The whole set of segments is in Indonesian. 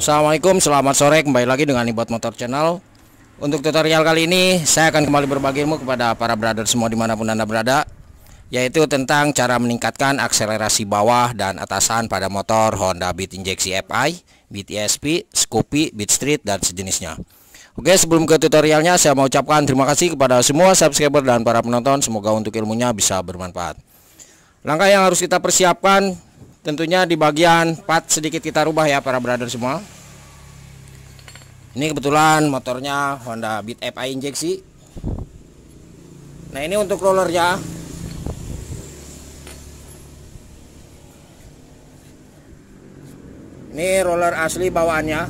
Assalamualaikum selamat sore kembali lagi dengan Ibot Motor Channel Untuk tutorial kali ini saya akan kembali berbagi ilmu kepada para brother semua dimanapun anda berada Yaitu tentang cara meningkatkan akselerasi bawah dan atasan pada motor Honda Beat Injeksi FI, Beat ESP, Scoopy, Beat Street dan sejenisnya Oke sebelum ke tutorialnya saya mau ucapkan terima kasih kepada semua subscriber dan para penonton Semoga untuk ilmunya bisa bermanfaat Langkah yang harus kita persiapkan tentunya di bagian part sedikit kita rubah ya para brother semua ini kebetulan motornya Honda Beat FI injeksi nah ini untuk roller ya ini roller asli bawaannya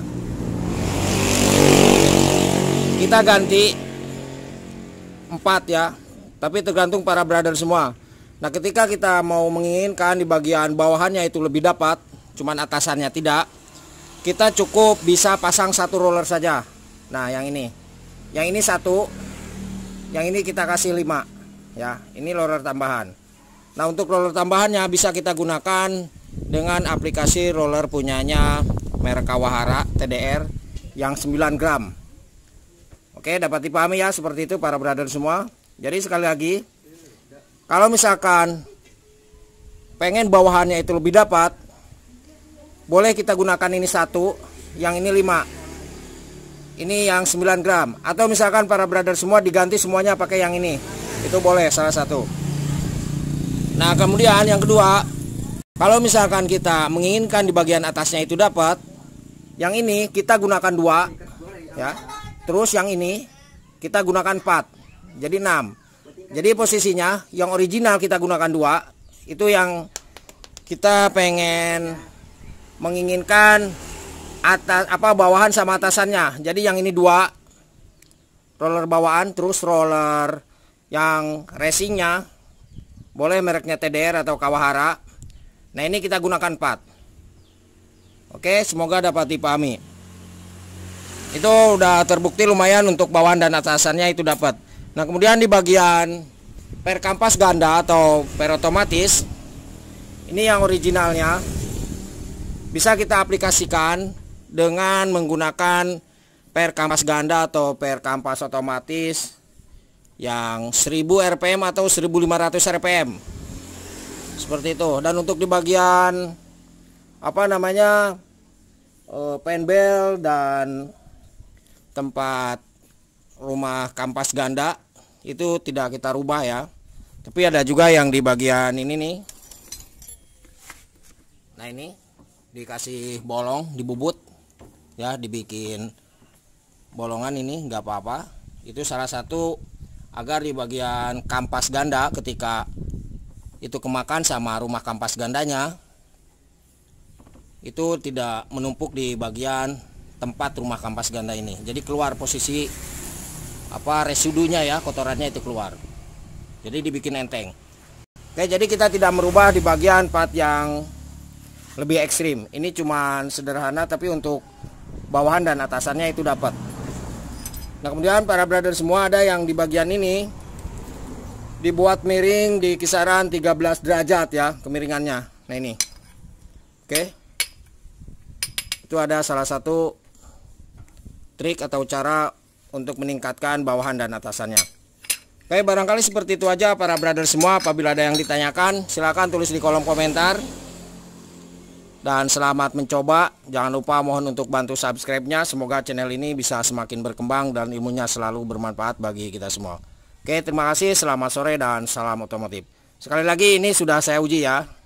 kita ganti 4 ya tapi tergantung para brother semua Nah ketika kita mau menginginkan di bagian bawahannya itu lebih dapat Cuman atasannya tidak Kita cukup bisa pasang satu roller saja Nah yang ini Yang ini satu Yang ini kita kasih lima Ya ini roller tambahan Nah untuk roller tambahannya bisa kita gunakan Dengan aplikasi roller punyanya merek Kawahara TDR yang 9 gram Oke dapat dipahami ya seperti itu para brother semua Jadi sekali lagi kalau misalkan pengen bawahannya itu lebih dapat boleh kita gunakan ini satu yang ini lima, ini yang 9 gram atau misalkan para brother semua diganti semuanya pakai yang ini itu boleh salah satu nah kemudian yang kedua kalau misalkan kita menginginkan di bagian atasnya itu dapat yang ini kita gunakan dua ya terus yang ini kita gunakan empat, jadi enam jadi posisinya yang original kita gunakan dua itu yang kita pengen menginginkan atas apa bawahan sama atasannya jadi yang ini dua roller bawaan terus roller yang racingnya boleh mereknya TDR atau Kawahara nah ini kita gunakan empat. oke semoga dapat dipahami itu udah terbukti lumayan untuk bawaan dan atasannya itu dapat Nah kemudian di bagian per kampas ganda atau per otomatis ini yang originalnya bisa kita aplikasikan dengan menggunakan per kampas ganda atau per kampas otomatis yang 1000 rpm atau 1500 rpm seperti itu dan untuk di bagian apa namanya eh, penbel dan tempat rumah kampas ganda itu tidak kita rubah ya tapi ada juga yang di bagian ini nih nah ini dikasih bolong dibubut ya dibikin bolongan ini nggak apa-apa itu salah satu agar di bagian kampas ganda ketika itu kemakan sama rumah kampas gandanya itu tidak menumpuk di bagian tempat rumah kampas ganda ini jadi keluar posisi apa residunya ya kotorannya itu keluar jadi dibikin enteng oke jadi kita tidak merubah di bagian part yang lebih ekstrim ini cuman sederhana tapi untuk bawahan dan atasannya itu dapat nah kemudian para brother semua ada yang di bagian ini dibuat miring di kisaran 13 derajat ya kemiringannya nah ini oke itu ada salah satu trik atau cara untuk meningkatkan bawahan dan atasannya. Oke, barangkali seperti itu aja para brother semua. Apabila ada yang ditanyakan, silahkan tulis di kolom komentar. Dan selamat mencoba. Jangan lupa mohon untuk bantu subscribe-nya. Semoga channel ini bisa semakin berkembang dan ilmunya selalu bermanfaat bagi kita semua. Oke, terima kasih. Selamat sore dan salam otomotif. Sekali lagi ini sudah saya uji ya.